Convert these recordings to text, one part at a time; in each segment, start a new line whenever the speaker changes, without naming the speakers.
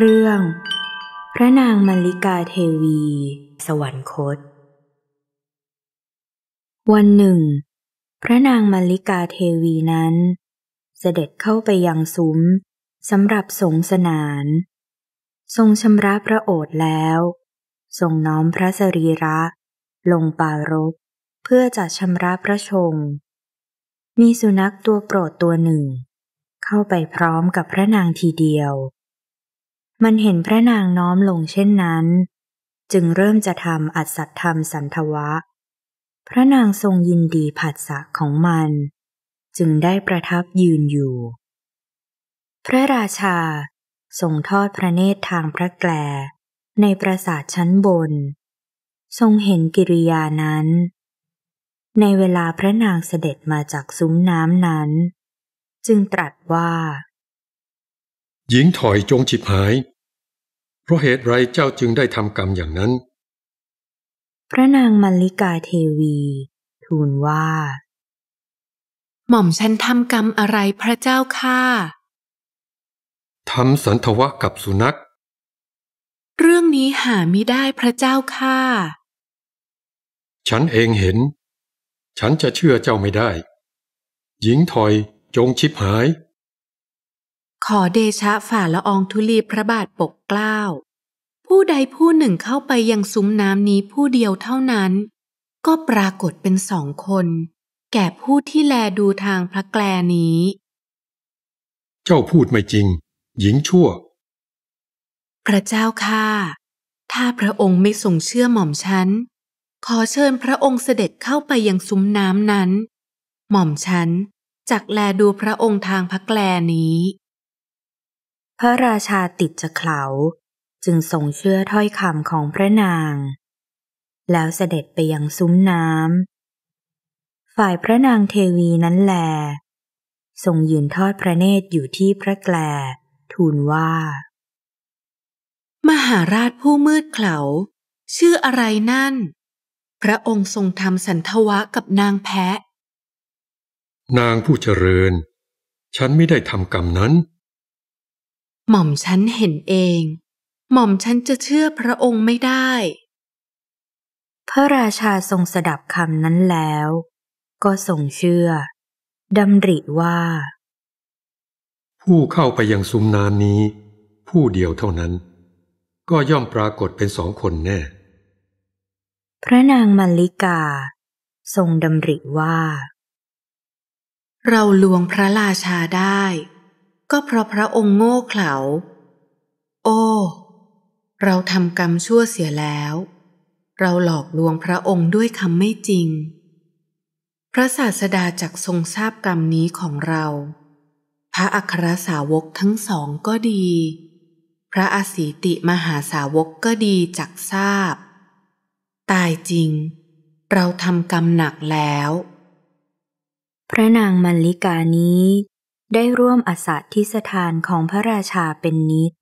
เรื่อง พระนางมลิกาเทวี สวรรคต วันหนึ่ง พระนางมลิกาเทวีนั้น เสด็จเข้าไปยังซุ้มสำหรับสงสนานทรงชำระพระโอษฐ์แล้วทรงน้อมพระสรีระ ลงปารกเพื่อจะชำระพระชง มีสุนัขตัวโปรดตัวหนึ่ง เข้าไปพร้อมกับพระนางทีเดียวมันเห็นพระนางน้อมลงเช่นนั้น จึงเริ่มจะทำอัศธรรมสันทวะ พระนางทรงยินดีผัสสะของมัน จึงได้ประทับยืนอยู่ พระราชาทรงทอดพระเนตรทางพระแกลในปราสาทชั้นบน ทรงเห็นกิริยานั้น ในเวลาพระนางเสด็จมาจากซุ้มน้ำนั้น จึงตรัสว่า
หญิงถอยจงฉิบหาย เพราะเหตุไรเจ้าจึงได้ทำกรรมอย่างนั้น
พระนางมัลลิกาเทวี ทูลว่า หม่อมฉัน
ทำกรรมอะไรพระเจ้าค่า
ทำสันทวะกับสุนัข
เรื่องนี้หาไม่ได้พระเจ้าค่า
ฉันเองเห็น ฉันจะเชื่อเจ้าไม่ได้ หญิงถอยจงชิบหาย
ขอเดชะฝ่าละอองธุลีพระบาทปกเกล้า ผู้ใดผู้หนึ่งเข้าไปยังซุ้มน้ำนี้ผู้เดียวเท่านั้น ก็ปรากฏเป็นสองคน แก่ผู้ที่แลดูทางพระแกลนี้
เจ้าพูดไม่จริง หญิงชั่ว
พระเจ้าค่าถ้าพระองค์ไม่ส่งเชื่อหม่อมฉันขอเชิญพระองค์เสด็จเข้าไปยังซุ้มน้ำนั้น หม่อมฉันจัก
แลดูพระองค์ทางพระแกลนี้พระราชาติดจะเขาจึงทรงเชื่อถ้อยคำของพระนาง แล้วเสด็จไปยังซุ้มน้ำฝ่ายพระนางเทวีนั้นแล ทรงยืนทอดพระเนตรอยู่ที่พระแกล ทูลว่า มหาราชผู้มืดเขาชื่ออะไรนั่น
พระองค์ทรงทำสันทวะกับนางแพะ
นางผู้เจริญ ฉันไม่ได้ทำกรรมนั้น
หม่อมฉันเห็นเอ
ง หม่อมฉันจะเชื่อพระองค์ไม่ได้ พระราชาทรงสดับคำนั้นแล้ว ก็ทรงเชื่อดำริว่า
ผู้เข้าไปยังซุ้มน้ำนี้ ผู้เดียวเท่านั้น ก็ย่อมปรากฏเป็นสองคนแน่
พระนางมัลลิกา ทรงดำริว่า เรา
ลวงพระราชาได้ก็เพราะพระองค์โง่เขลา โอ้ เราทำกรรมชั่วเสียแล้ว เราหลอกลวงพระองค์ด้วยคำไม่จริง พระศาสดาจักทรงทราบกรรมนี้ของเรา พระอัครสาวกทั้งสองก็ดี พระอสีติมหาสาวกก็ดีจักทราบ ตายจริง
เราทำกรรมหนักแล้ว พระนางมัลลิกานี้ได้ร่วมอาสาทิสถานของพระราชาเป็นนิด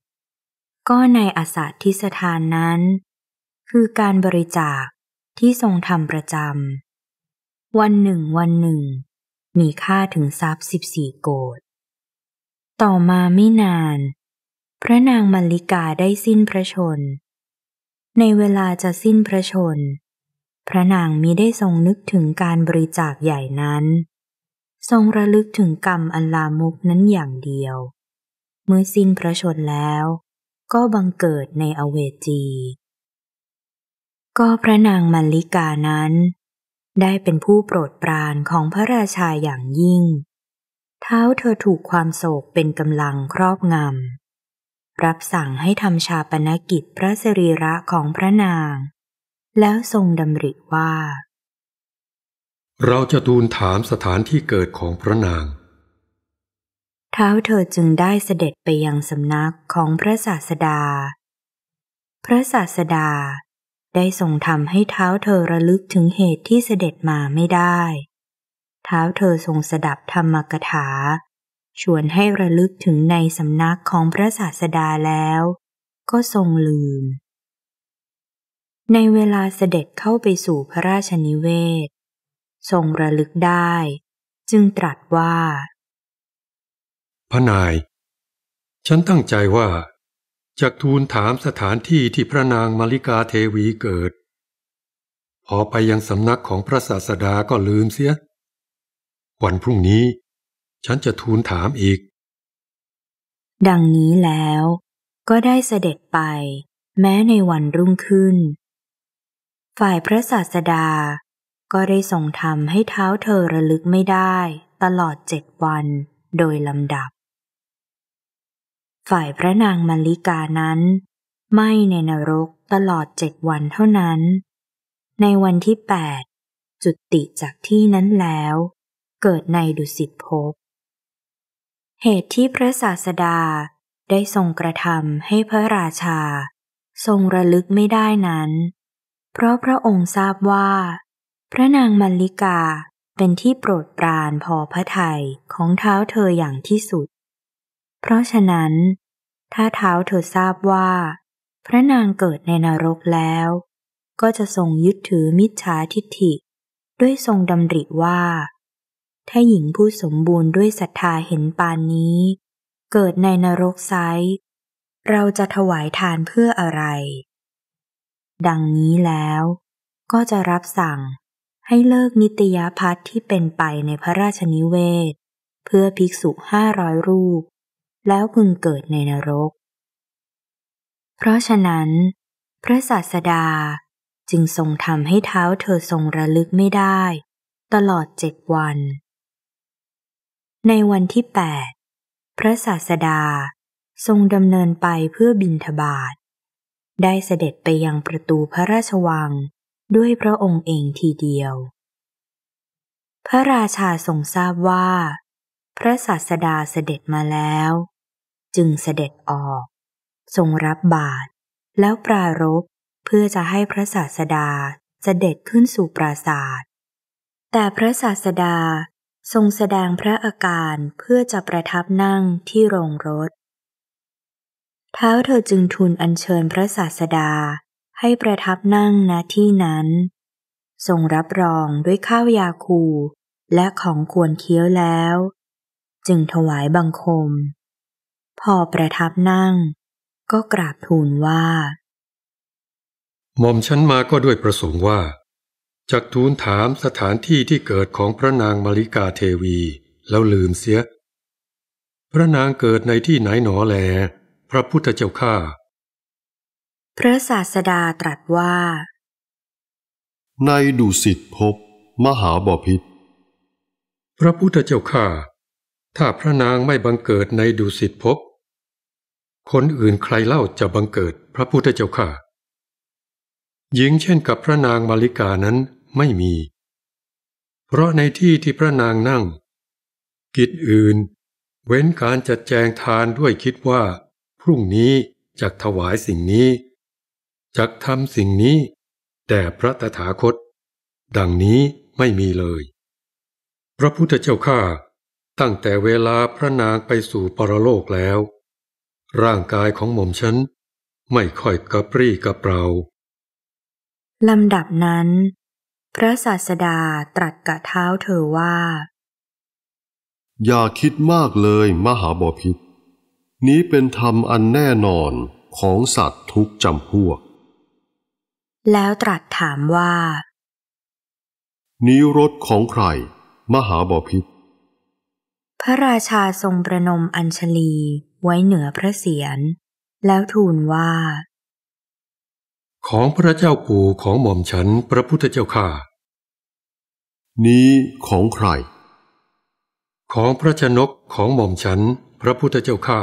ก็ในอาสาทิสถานนั้น คือการบริจาคที่ทรงทำประจำวันหนึ่งวันหนึ่ง มีค่าถึงทรัพย์สิบสี่โกดต่อมาไม่นาน พระนางมัลลิกาได้สิ้นพระชน ในเวลาจะสิ้นพระชน พระนางมิได้ทรงนึกถึงการบริจาคใหญ่นั้นทรงระลึกถึงกรรมอันลามกนั้นอย่างเดียว เมื่อสิ้นพระชนแล้วก็บังเกิดในอเวจี ก็พระนางมัลลิกานั้น ได้เป็นผู้โปรดปรานของพระราชาอย่างยิ่ง เท้าเธอถูกความโศกเป็นกำลังครอบงำ รับสั่งให้ทำชาปนกิจพระสรีระของพระนาง แล้วทรงดำริว่า
เราจะทูลถามสถานที่เกิดของพระนาง
เท้าเธอจึงได้เสด็จไปยังสำนักของพระศาสดา พระศาสดาได้ทรงทำให้เท้าเธอระลึกถึงเหตุที่เสด็จมาไม่ได้ เท้าเธอทรงสดับธรรมกถา ชวนให้ระลึกถึงในสำนักของพระศาสดาแล้วก็ทรงลืม ในเวลาเสด็จเข้าไปสู่พระราชนิเวศทรงระลึกได้ จึงตรัสว่า
พระนาย ฉันตั้งใจว่าจะทูลถามสถานที่ที่พระนางมาริกาเทวีเกิด พอไปยังสำนักของพระศาสดาก็ลืมเสีย วันพรุ่งนี้ ฉันจะทูลถามอีก
ดังนี้แล้วก็ได้เสด็จไปแม้ในวันรุ่งขึ้น ฝ่ายพระศาสดาก็ได้ทรงทำให้เท้าเธอระลึกไม่ได้ตลอดเจ็ดวันโดยลำดับ ฝ่ายพระนางมาลิกานั้น ไม่ในนรกตลอดเจ็ดวันเท่านั้น ในวันที่แปดจุติจากที่นั้นแล้ว เกิดในดุสิตภพ เหตุที่พระศาสดาได้ทรงกระทำให้พระราชา ทรงระลึกไม่ได้นั้น เพราะพระองค์ทราบว่าพระนางมัลลิกาเป็นที่โปรดปรานพอพระทัยของเท้าเธออย่างที่สุด เพราะฉะนั้น ถ้าเท้าเธอทราบว่า พระนางเกิดในนรกแล้ว ก็จะทรงยึดถือมิจฉาทิฏฐิ ด้วยทรงดำริว่า ถ้าหญิงผู้สมบูรณ์ด้วยศรัทธาเห็นปานนี้ เกิดในนรกไซเราจะถวายทานเพื่ออะไร ดังนี้แล้ว ก็จะรับสั่งให้เลิกนิตยาพัฒที่เป็นไปในพระราชนิเวศ เพื่อภิกษุห้าร้อยรูป แล้วพึงเกิดในนรก เพราะฉะนั้น พระศาสดาจึงทรงทำให้เท้าเธอทรงระลึกไม่ได้ ตลอดเจ็ดวัน ในวันที่แปดพระศาสดาทรงดำเนินไปเพื่อบินทบาท ได้เสด็จไปยังประตูพระราชวังด้วยพระองค์เองทีเดียว พระราชาทรงทราบว่าพระศาสดาเสด็จมาแล้ว จึงเสด็จออกทรงรับบาตรแล้วปรารบเพื่อจะให้พระศาสดาเสด็จขึ้นสู่ปราศาสตแต่พระศาสดาทรงแสดงพระอาการเพื่อจะประทับนั่งที่โรงรถเท้าเธอจึงทูลอัญเชิญพระศาสดาให้ประทับนั่งณที่นั้นทรงรับรองด้วยข้าวยาคูและของควรเคี้ยวแล้ว จึงถวายบังคมพอประทับนั่ง ก็กราบทูลว่า
หม่อมฉันมาก็ด้วยประสงค์ว่าจักทูลถามสถานที่ที่เกิดของพระนางมาริกาเทวีแล้วลืมเสีย พระนางเกิดในที่ไหนหนอแล พระพุทธเจ้าข้า
พระศาสดาตรัสว่า
ในดุสิตภพมหาบาพิษพระพุทธเจ้าข้าถ้าพระนางไม่บังเกิดในดุสิตภพ คนอื่นใครเล่าจะบังเกิดพระพุทธเจ้าข้าหญิงเช่นกับพระนางมาริกานั้นไม่มี เพราะในที่ที่พระนางนั่ง กิจอื่นเว้นการจัดแจงทานด้วยคิดว่า พรุ่งนี้จะถวายสิ่งนี้จักทำสิ่งนี้แต่พระตถาคต ดังนี้ไม่มีเลย พระพุทธเจ้าข้า ตั้งแต่เวลาพระนางไปสู่ปรโลกแล้ว ร่างกายของหม่อมฉัน ไม่ค่อยกระปรี้กระเปร่า
ลำดับนั้น พระศาสดาตรัสกับเท้าเธอว่า
อย่
าคิดมากเลยมหาบพิษนี้เป็นธรรมอันแน่นอนของสัตว์ทุกจำพวก
แล้วตรัสถามว่า
นี้รถของใคร มหาบพิษ
พระราชาทรงประนมอัญชลีไว้เหนือพระเศียรแล้วทูลว่า
ของพระเจ้าปู่ของหม่อมฉันพระพุทธเจ้าข่า นี้ของใคร ของพระชนกของหม่อมฉัน พระพุทธเจ้าข่า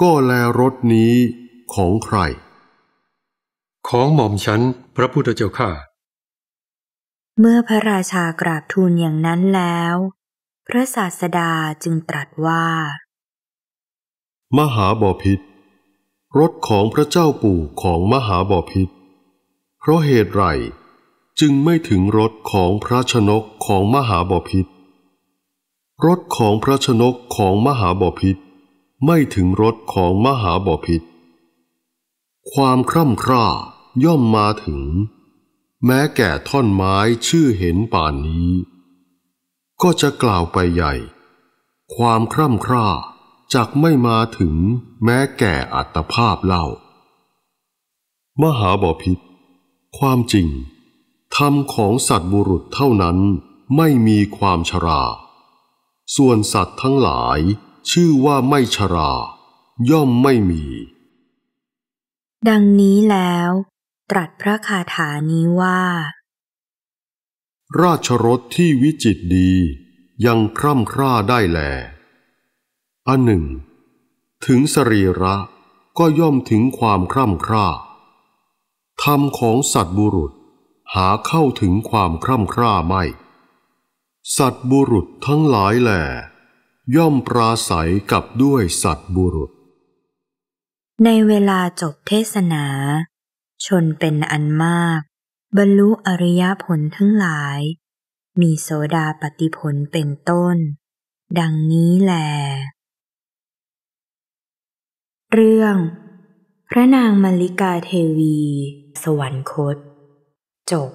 ก็แลรถนี้ของใครของหม่อมฉันพระพุทธเจ้าข้า
เมื่อพระราชากราบทูลอย่างนั้นแล้ว พระศาสดาจึงตรัสว่า
มหาบอพิษรถของพระเจ้าปู่ของมหาบอพิษเพราะเหตุไร จึงไม่ถึงรถของพระชนกของมหาบอพิษรถของพระชนกของมหาบอพิษไม่ถึงรถของมหาบอพิษความคร่ำคร่า ย่อมมาถึงแม้แก่ท่อนไม้ชื่อเห็นป่านนี้ ก็จะกล่าวไปใหญ่ความคร่ำคร่าจากไม่มาถึงแม้แก่อัตภาพเล่า มหาบอพิษความจริงธรรมของสัตว์บุรุษเท่านั้นไม่มีความชรา ส่วนสัตว์ทั้งหลายชื่อว่าไม่ชรา ย่อมไม่มี
ดังนี้แล้ว ตรัสพระคาถานี้ว่า
ราชรสที่วิจิตดี ยังคร่ำคร่าได้แล อันหนึ่ง ถึงสรีระก็ย่อมถึงความคร่ำคร่าธรรมของสัตบุรุษ หาเข้าถึงความคร่ำคร่าไม่ สัตบุรุษทั้งหลายแหล่ย่อมปราศัยกับด้วยสัตบุรุษ
ในเวลาจบเทศนา ชนเป็นอันมาก บรรลุอริยผลทั้งหลาย มีโสดาปฏิผลเป็นต้น ดังนี้แหลเรื่อง พระนางมลิกาเทวี สวรรคตจบ